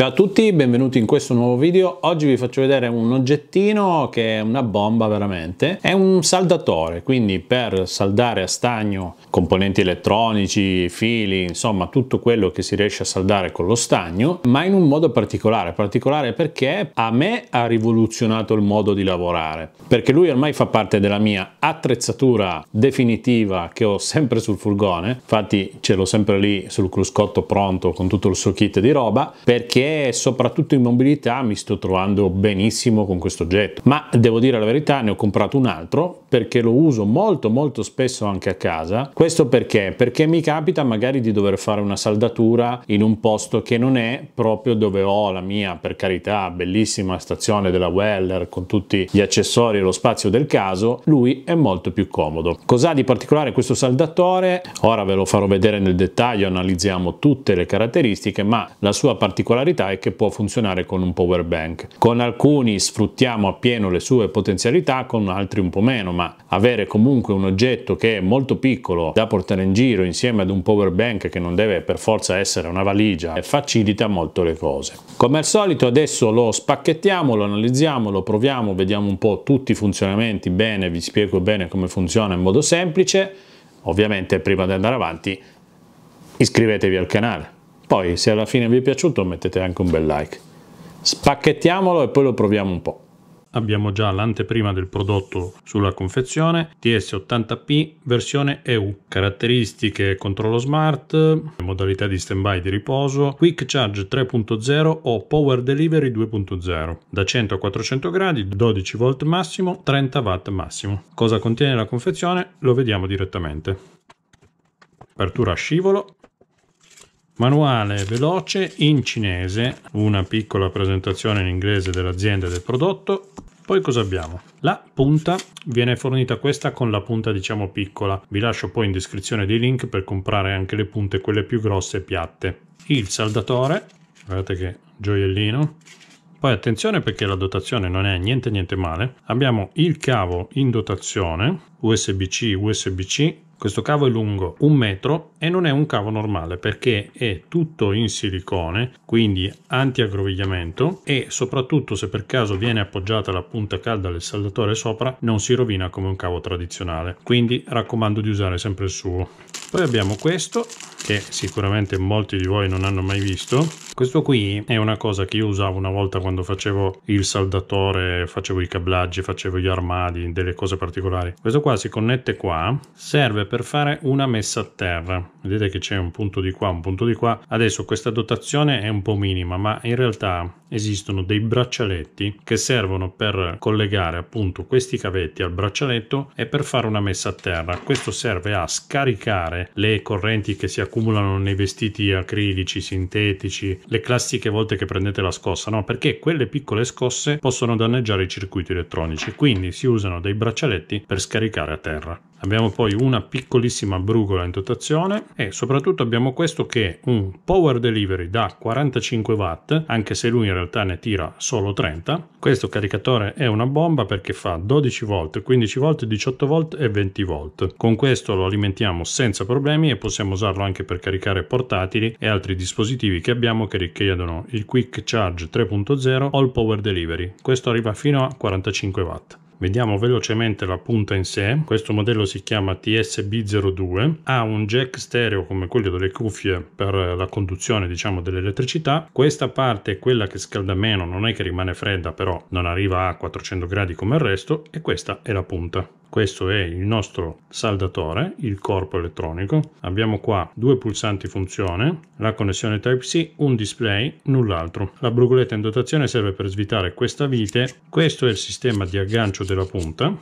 Ciao a tutti, benvenuti in questo nuovo video. Oggi vi faccio vedere un oggettino che è una bomba veramente. È un saldatore, quindi per saldare a stagno componenti elettronici, fili, insomma tutto quello che si riesce a saldare con lo stagno, ma in un modo particolare. Particolare perché a me ha rivoluzionato il modo di lavorare, perché lui ormai fa parte della mia attrezzatura definitiva che ho sempre sul furgone. Infatti ce l'ho sempre lì sul cruscotto pronto con tutto il suo kit di roba, perché soprattutto in mobilità mi sto trovando benissimo con questo oggetto. Ma devo dire la verità, ne ho comprato un altro perché lo uso molto molto spesso anche a casa. Questo perché? Perché mi capita magari di dover fare una saldatura in un posto che non è proprio dove ho la mia, per carità, bellissima stazione della Weller con tutti gli accessori e lo spazio del caso, lui è molto più comodo. Cos'ha di particolare questo saldatore? Ora ve lo farò vedere nel dettaglio, analizziamo tutte le caratteristiche, ma la sua particolarità potenzialità e che può funzionare con un power bank. Con alcuni sfruttiamo appieno le sue potenzialità, con altri un po' meno, ma avere comunque un oggetto che è molto piccolo da portare in giro insieme ad un power bank che non deve per forza essere una valigia facilita molto le cose. Come al solito adesso lo spacchettiamo, lo analizziamo, lo proviamo, vediamo un po' tutti i funzionamenti bene, vi spiego bene come funziona in modo semplice. Ovviamente prima di andare avanti iscrivetevi al canale. Poi se alla fine vi è piaciuto mettete anche un bel like. Spacchettiamolo e poi lo proviamo un po'. Abbiamo già l'anteprima del prodotto sulla confezione, TS80P versione EU, caratteristiche controllo smart, modalità di standby di riposo, quick charge 3.0 o power delivery 2.0, da 100 a 400 gradi, 12 volt massimo, 30 watt massimo. Cosa contiene la confezione lo vediamo direttamente. Apertura a scivolo, manuale veloce in cinese, una piccola presentazione in inglese dell'azienda e del prodotto. Poi cosa abbiamo? La punta viene fornita questa con la punta diciamo piccola. Vi lascio poi in descrizione dei link per comprare anche le punte quelle più grosse e piatte. Il saldatore, guardate che gioiellino. Poi attenzione perché la dotazione non è niente niente male. Abbiamo il cavo in dotazione USB-C USB-C. Questo cavo è lungo un metro e non è un cavo normale perché è tutto in silicone, quindi anti aggrovigliamento e soprattutto se per caso viene appoggiata la punta calda del saldatore sopra non si rovina come un cavo tradizionale. Quindi raccomando di usare sempre il suo. Poi abbiamo questo che sicuramente molti di voi non hanno mai visto. Questo qui è una cosa che io usavo una volta quando facevo il saldatore, facevo i cablaggi, facevo gli armadi, delle cose particolari. Questo qua si connette qua, serve per fare una messa a terra vedete che c'è un punto di qua, un punto di qua. Adesso questa dotazione è un po' minima, ma in realtà esistono dei braccialetti che servono per collegare appunto questi cavetti al braccialetto e per fare una messa a terra. Questo serve a scaricare le correnti che si accumulano nei vestiti acrilici, sintetici, le classiche volte che prendete la scossa, no? Perché quelle piccole scosse possono danneggiare i circuiti elettronici, quindi si usano dei braccialetti per scaricare a terra. Abbiamo poi una piccolissima brugola in dotazione e soprattutto abbiamo questo che è un power delivery da 45 watt, anche se lui in realtà ne tira solo 30. Questo caricatore è una bomba perché fa 12 volt, 15 volt, 18 volt e 20 volt. Con questo lo alimentiamo senza problemi e possiamo usarlo anche per caricare portatili e altri dispositivi che abbiamo che richiedono il quick charge 3.0 o il power delivery. Questo arriva fino a 45 watt. Vediamo velocemente la punta in sé. Questo modello si chiama TSB02, ha un jack stereo come quello delle cuffie per la conduzione diciamo dell'elettricità. Questa parte è quella che scalda meno, non è che rimane fredda, però non arriva a 400 gradi come il resto e questa è la punta. Questo è il nostro saldatore, il corpo elettronico. Abbiamo qua due pulsanti funzione, la connessione Type-C, un display, null'altro. La brugoletta in dotazione serve per svitare questa vite. Questo è il sistema di aggancio della punta.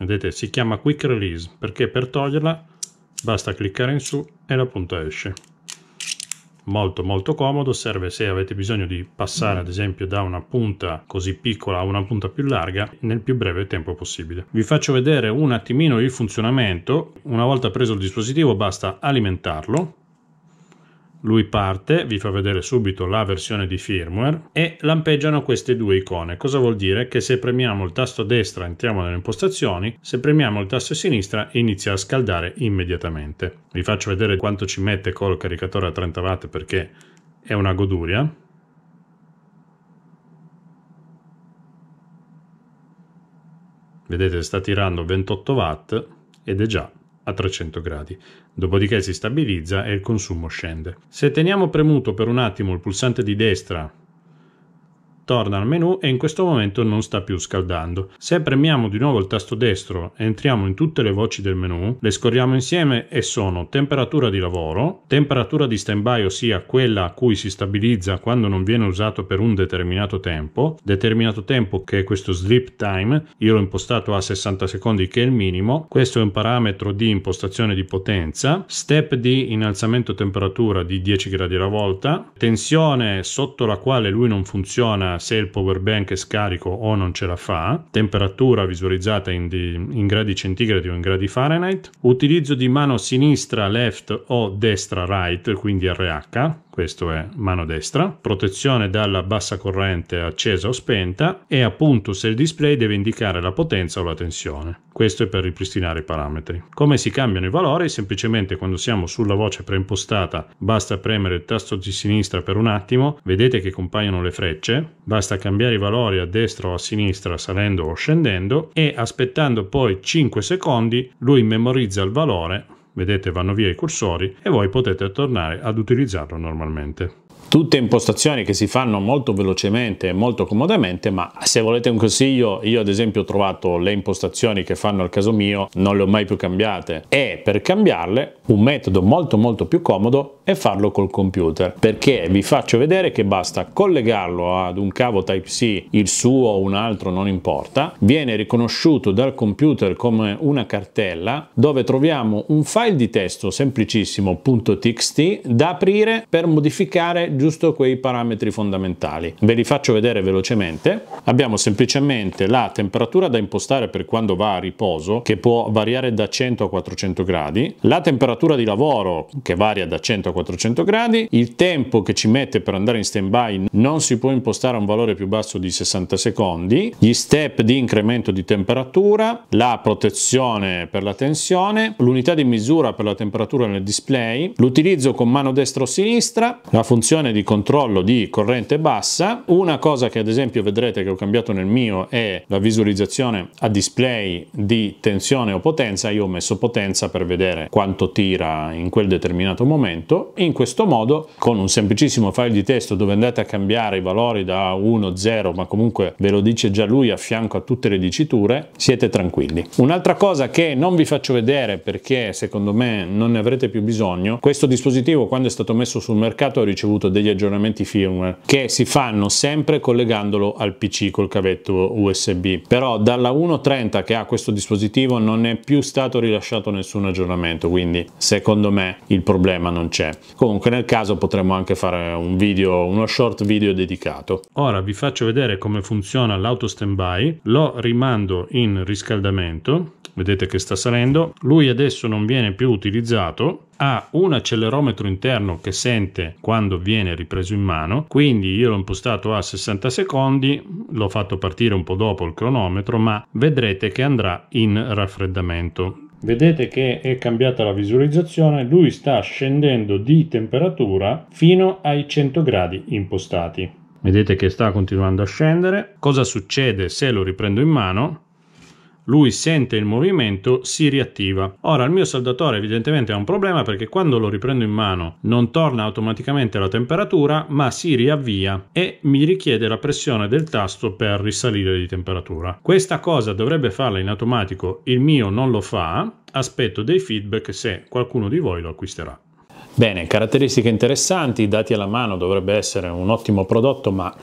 Vedete, si chiama Quick Release perché per toglierla basta cliccare in su e la punta esce molto molto comodo, serve se avete bisogno di passare ad esempio da una punta così piccola a una punta più larga nel più breve tempo possibile. Vi faccio vedere un attimino il funzionamento, una volta preso il dispositivo basta alimentarlo lui parte, vi fa vedere subito la versione di firmware e lampeggiano queste due icone. Cosa vuol dire? Che se premiamo il tasto destra entriamo nelle impostazioni, se premiamo il tasto sinistra inizia a scaldare immediatamente. Vi faccio vedere quanto ci mette col caricatore a 30 watt perché è una goduria. Vedete sta tirando 28 watt ed è già a 300 gradi, dopodiché si stabilizza e il consumo scende. Se teniamo premuto per un attimo il pulsante di destra torna al menu e in questo momento non sta più scaldando. Se premiamo di nuovo il tasto destro entriamo in tutte le voci del menu, le scorriamo insieme e sono temperatura di lavoro, temperatura di stand by ossia quella a cui si stabilizza quando non viene usato per un determinato tempo, determinato tempo che è questo sleep time, io l'ho impostato a 60 secondi che è il minimo, questo è un parametro di impostazione di potenza, step di innalzamento temperatura di 10 gradi alla volta, tensione sotto la quale lui non funziona se il power bank è scarico o non ce la fa, temperatura visualizzata in, di, in gradi centigradi o in gradi Fahrenheit, utilizzo di mano sinistra left o destra right, quindi RH, questo è mano destra, protezione dalla bassa corrente accesa o spenta e appunto se il display deve indicare la potenza o la tensione. Questo è per ripristinare i parametri. Come si cambiano i valori? Semplicemente quando siamo sulla voce preimpostata basta premere il tasto di sinistra per un attimo, vedete che compaiono le frecce, basta cambiare i valori a destra o a sinistra salendo o scendendo e aspettando poi 5 secondi lui memorizza il valore vedete vanno via i cursori e voi potete tornare ad utilizzarlo normalmente. Tutte impostazioni che si fanno molto velocemente e molto comodamente, ma se volete un consiglio, io ad esempio ho trovato le impostazioni che fanno al caso mio, non le ho mai più cambiate e per cambiarle un metodo molto molto più comodo e farlo col computer perché vi faccio vedere che basta collegarlo ad un cavo Type-C, il suo o un altro non importa, viene riconosciuto dal computer come una cartella dove troviamo un file di testo semplicissimo .txt da aprire per modificare giusto quei parametri fondamentali. Ve li faccio vedere velocemente. Abbiamo semplicemente la temperatura da impostare per quando va a riposo che può variare da 100 a 400 gradi, la temperatura di lavoro che varia da 100 a 400 400 gradi, il tempo che ci mette per andare in stand by non si può impostare a un valore più basso di 60 secondi, gli step di incremento di temperatura, la protezione per la tensione, l'unità di misura per la temperatura nel display, l'utilizzo con mano destra o sinistra, la funzione di controllo di corrente bassa, una cosa che ad esempio vedrete che ho cambiato nel mio è la visualizzazione a display di tensione o potenza, io ho messo potenza per vedere quanto tira in quel determinato momento in questo modo con un semplicissimo file di testo dove andate a cambiare i valori da 1, 0 ma comunque ve lo dice già lui a fianco a tutte le diciture siete tranquilli. Un'altra cosa che non vi faccio vedere perché secondo me non ne avrete più bisogno questo dispositivo quando è stato messo sul mercato ha ricevuto degli aggiornamenti firmware che si fanno sempre collegandolo al PC col cavetto USB però dalla 1.30 che ha questo dispositivo non è più stato rilasciato nessun aggiornamento quindi secondo me il problema non c'è comunque nel caso potremmo anche fare un video, uno short video dedicato. Ora vi faccio vedere come funziona l'auto standby, lo rimando in riscaldamento, vedete che sta salendo, lui adesso non viene più utilizzato, ha un accelerometro interno che sente quando viene ripreso in mano, quindi io l'ho impostato a 60 secondi, l'ho fatto partire un po' dopo il cronometro, ma vedrete che andrà in raffreddamento vedete che è cambiata la visualizzazione, lui sta scendendo di temperatura fino ai 100 gradi impostati. Vedete che sta continuando a scendere. Cosa succede se lo riprendo in mano? lui sente il movimento, si riattiva. Ora il mio saldatore evidentemente ha un problema perché quando lo riprendo in mano non torna automaticamente la temperatura ma si riavvia e mi richiede la pressione del tasto per risalire di temperatura. Questa cosa dovrebbe farla in automatico, il mio non lo fa, aspetto dei feedback se qualcuno di voi lo acquisterà. Bene, caratteristiche interessanti, dati alla mano dovrebbe essere un ottimo prodotto ma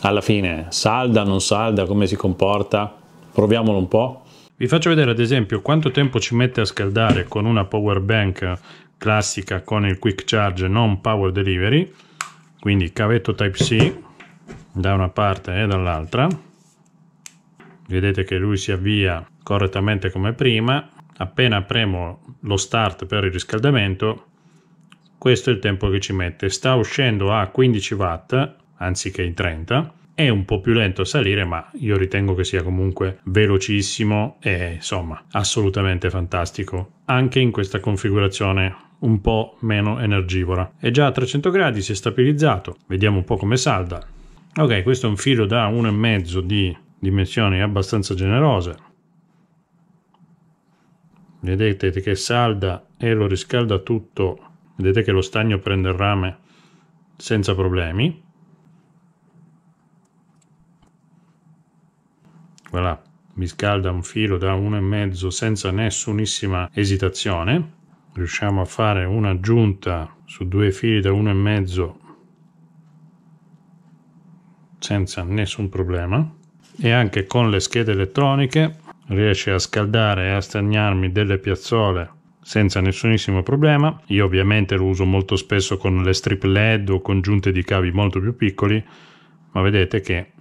alla fine salda, non salda, come si comporta? Proviamolo un po'. Vi faccio vedere ad esempio quanto tempo ci mette a scaldare con una power bank classica con il quick charge non power delivery, quindi cavetto Type-C da una parte e dall'altra. Vedete che lui si avvia correttamente come prima. Appena premo lo start per il riscaldamento, questo è il tempo che ci mette. Sta uscendo a 15 watt anziché i 30 è un po' più lento a salire, ma io ritengo che sia comunque velocissimo e insomma assolutamente fantastico. Anche in questa configurazione un po' meno energivora. È già a 300 gradi, si è stabilizzato, vediamo un po' come salda. Ok, questo è un filo da 1,5 di dimensioni abbastanza generose. Vedete che salda e lo riscalda tutto. Vedete che lo stagno prende il rame senza problemi. voilà, mi scalda un filo da uno e mezzo senza nessunissima esitazione riusciamo a fare un'aggiunta su due fili da uno e mezzo senza nessun problema e anche con le schede elettroniche riesce a scaldare e a stagnarmi delle piazzole senza nessunissimo problema io ovviamente lo uso molto spesso con le strip led o con giunte di cavi molto più piccoli ma vedete che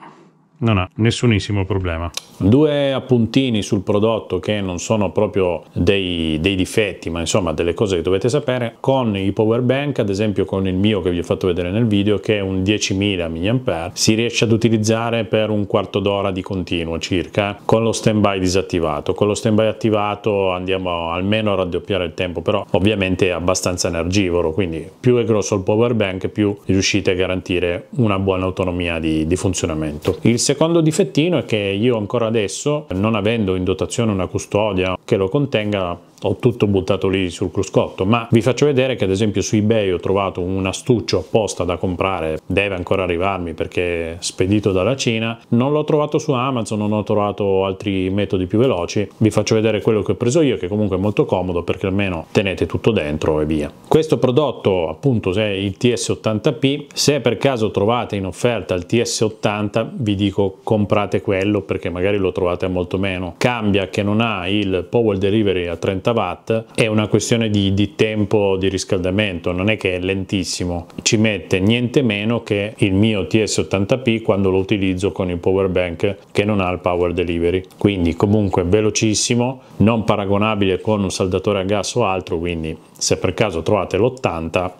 non ha nessunissimo problema. Due appuntini sul prodotto che non sono proprio dei, dei, difetti, ma insomma delle cose che dovete sapere, con i power bank, ad esempio con il mio che vi ho fatto vedere nel video, che è un 10.000 mAh, si riesce ad utilizzare per un quarto d'ora di continuo circa, con lo standby disattivato. Con lo standby attivato andiamo almeno a raddoppiare il tempo, però ovviamente è abbastanza energivoro, quindi più è grosso il power bank, più riuscite a garantire una buona autonomia di, di funzionamento. Il secondo difettino è che io ancora adesso, non avendo in dotazione una custodia che lo contenga, ho tutto buttato lì sul cruscotto, ma vi faccio vedere che ad esempio su eBay ho trovato un astuccio apposta da comprare, deve ancora arrivarmi perché spedito dalla Cina, non l'ho trovato su Amazon, non ho trovato altri metodi più veloci, vi faccio vedere quello che ho preso io che comunque è molto comodo perché almeno tenete tutto dentro e via. Questo prodotto appunto è il TS80P, se per caso trovate in offerta il TS80 vi dico comprate quello perché magari lo trovate a molto meno, cambia che non ha il Power Delivery a 30 50 watt è una questione di, di tempo di riscaldamento non è che è lentissimo ci mette niente meno che il mio TS80P quando lo utilizzo con il power bank che non ha il power delivery quindi comunque velocissimo non paragonabile con un saldatore a gas o altro quindi se per caso trovate l'80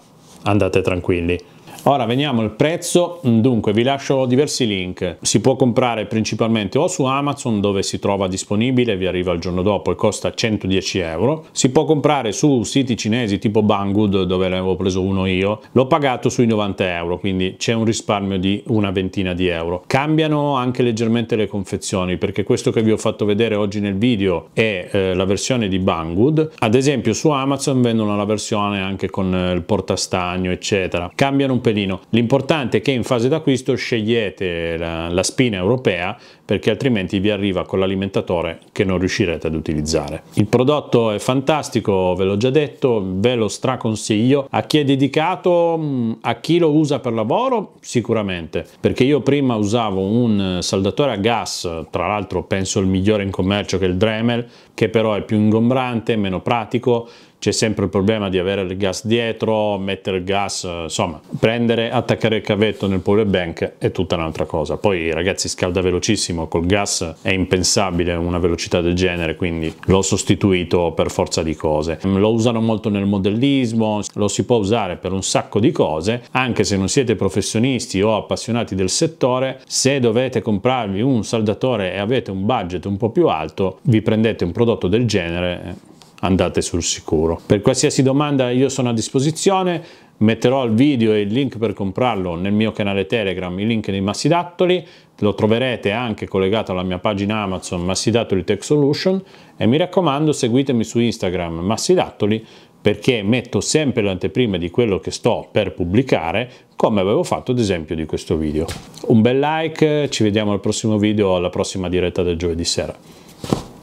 andate tranquilli Ora veniamo al prezzo, dunque vi lascio diversi link, si può comprare principalmente o su Amazon dove si trova disponibile, vi arriva il giorno dopo e costa 110 euro, si può comprare su siti cinesi tipo Banggood dove ne avevo preso uno io, l'ho pagato sui 90 euro, quindi c'è un risparmio di una ventina di euro. Cambiano anche leggermente le confezioni perché questo che vi ho fatto vedere oggi nel video è eh, la versione di Banggood, ad esempio su Amazon vendono la versione anche con eh, il portastagno eccetera, cambiano un pezzo pelino. L'importante è che in fase d'acquisto scegliete la, la spina europea perché altrimenti vi arriva con l'alimentatore che non riuscirete ad utilizzare. Il prodotto è fantastico, ve l'ho già detto, ve lo straconsiglio. A chi è dedicato, mm, a chi lo usa per lavoro, sicuramente, perché io prima usavo un saldatore a gas, tra l'altro penso il migliore in commercio che il Dremel, che però è più ingombrante, meno pratico, c'è sempre il problema di avere il gas dietro, mettere il gas, insomma, prendere, attaccare il cavetto nel power bank è tutta un'altra cosa. Poi ragazzi scalda velocissimo, col gas è impensabile una velocità del genere, quindi l'ho sostituito per forza di cose. Lo usano molto nel modellismo, lo si può usare per un sacco di cose, anche se non siete professionisti o appassionati del settore, se dovete comprarvi un saldatore e avete un budget un po' più alto, vi prendete un prodotto del genere andate sul sicuro. Per qualsiasi domanda io sono a disposizione, metterò il video e il link per comprarlo nel mio canale Telegram, il link dei massidattoli, lo troverete anche collegato alla mia pagina Amazon Massidattoli Tech Solution e mi raccomando seguitemi su Instagram Massidattoli perché metto sempre l'anteprima di quello che sto per pubblicare come avevo fatto ad esempio di questo video. Un bel like, ci vediamo al prossimo video, alla prossima diretta del giovedì sera.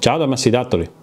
Ciao da Massidattoli!